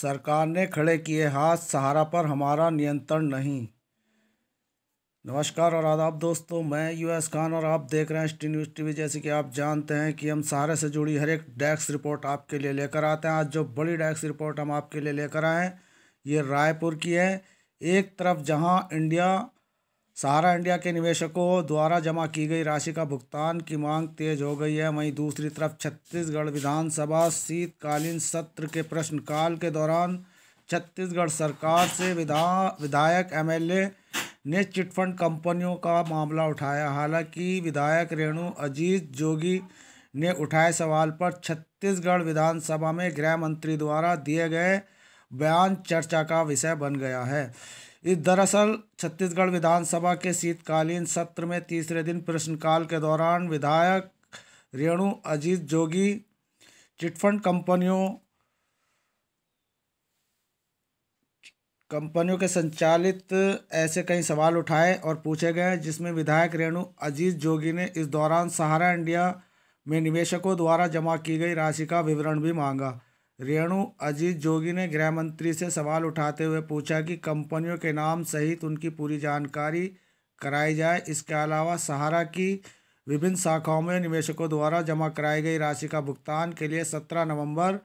सरकार ने खड़े किए हाथ सहारा पर हमारा नियंत्रण नहीं नमस्कार और आदाब दोस्तों मैं यूएस खान और आप देख रहे हैं स्टी न्यूज़ टीवी जैसे कि आप जानते हैं कि हम सहारे से जुड़ी हर एक डैक्स रिपोर्ट आपके लिए लेकर आते हैं आज जो बड़ी डैक्स रिपोर्ट हम आपके लिए लेकर आए हैं ये रायपुर की है एक तरफ जहां इंडिया सहारा इंडिया के निवेशकों द्वारा जमा की गई राशि का भुगतान की मांग तेज हो गई है वहीं दूसरी तरफ छत्तीसगढ़ विधानसभा शीतकालीन सत्र के प्रश्नकाल के दौरान छत्तीसगढ़ सरकार से विधा विधायक एमएलए ने चिटफंड कंपनियों का मामला उठाया हालांकि विधायक रेणु अजीत जोगी ने उठाए सवाल पर छत्तीसगढ़ विधानसभा में गृह मंत्री द्वारा दिए गए बयान चर्चा का विषय बन गया है इस दरअसल छत्तीसगढ़ विधानसभा के शीतकालीन सत्र में तीसरे दिन प्रश्नकाल के दौरान विधायक रेणु अजीत जोगी चिटफंड कंपनियों कंपनियों के संचालित ऐसे कई सवाल उठाए और पूछे गए जिसमें विधायक रेणु अजीत जोगी ने इस दौरान सहारा इंडिया में निवेशकों द्वारा जमा की गई राशि का विवरण भी मांगा रेणु अजीत जोगी ने गृह मंत्री से सवाल उठाते हुए पूछा कि कंपनियों के नाम सहित उनकी पूरी जानकारी कराई जाए इसके अलावा सहारा की विभिन्न शाखाओं में निवेशकों द्वारा जमा कराई गई राशि का भुगतान के लिए सत्रह नवंबर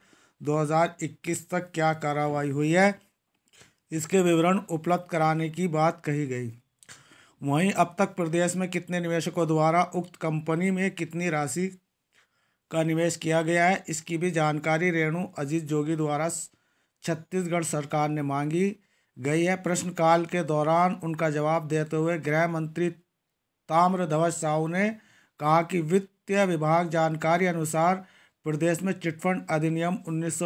2021 तक क्या कार्रवाई हुई है इसके विवरण उपलब्ध कराने की बात कही गई वहीं अब तक प्रदेश में कितने निवेशकों द्वारा उक्त कंपनी में कितनी राशि का निवेश किया गया है इसकी भी जानकारी रेणु अजीत जोगी द्वारा छत्तीसगढ़ सरकार ने मांगी गई है प्रश्नकाल के दौरान उनका जवाब देते हुए गृह मंत्री ताम्रध्वज साहू ने कहा कि वित्तीय विभाग जानकारी अनुसार प्रदेश में चिटफंड अधिनियम उन्नीस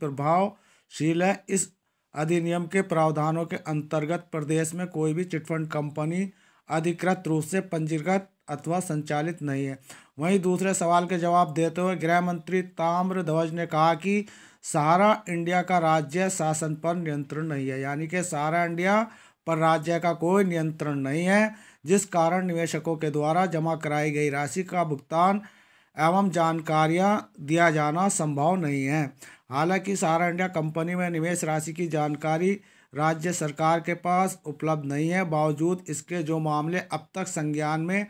प्रभावशील है इस अधिनियम के प्रावधानों के अंतर्गत प्रदेश में कोई भी चिटफंड कंपनी अधिकृत रूप से पंजीकृत अथवा संचालित नहीं है वहीं दूसरे सवाल के जवाब देते हुए गृह मंत्री ताम्रध्वज ने कहा कि सारा इंडिया का राज्य शासन पर नियंत्रण नहीं है यानी कि सारा इंडिया पर राज्य का कोई नियंत्रण नहीं है जिस कारण निवेशकों के द्वारा जमा कराई गई राशि का भुगतान एवं जानकारियां दिया जाना संभव नहीं है हालांकि सारा इंडिया कंपनी में निवेश राशि की जानकारी राज्य सरकार के पास उपलब्ध नहीं है बावजूद इसके जो मामले अब तक संज्ञान में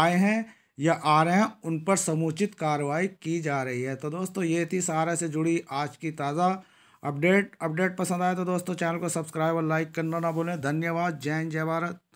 आए हैं या आ रहे हैं उन पर समुचित कार्रवाई की जा रही है तो दोस्तों ये थी सहारा से जुड़ी आज की ताज़ा अपडेट अपडेट पसंद आए तो दोस्तों चैनल को सब्सक्राइब और लाइक करना ना भूलें धन्यवाद जय हिंद जय भारत